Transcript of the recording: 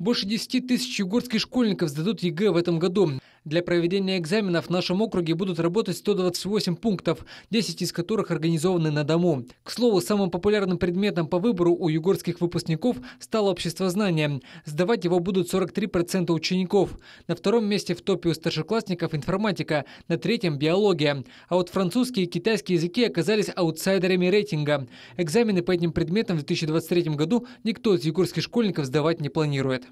Больше 10 тысяч югорских школьников сдадут ЕГЭ в этом году. Для проведения экзаменов в нашем округе будут работать 128 пунктов, 10 из которых организованы на дому. К слову, самым популярным предметом по выбору у югорских выпускников стало обществознание. Сдавать его будут 43% учеников. На втором месте в топе у старшеклассников информатика, на третьем – биология. А вот французские и китайские языки оказались аутсайдерами рейтинга. Экзамены по этим предметам в 2023 году никто из югорских школьников сдавать не планирует.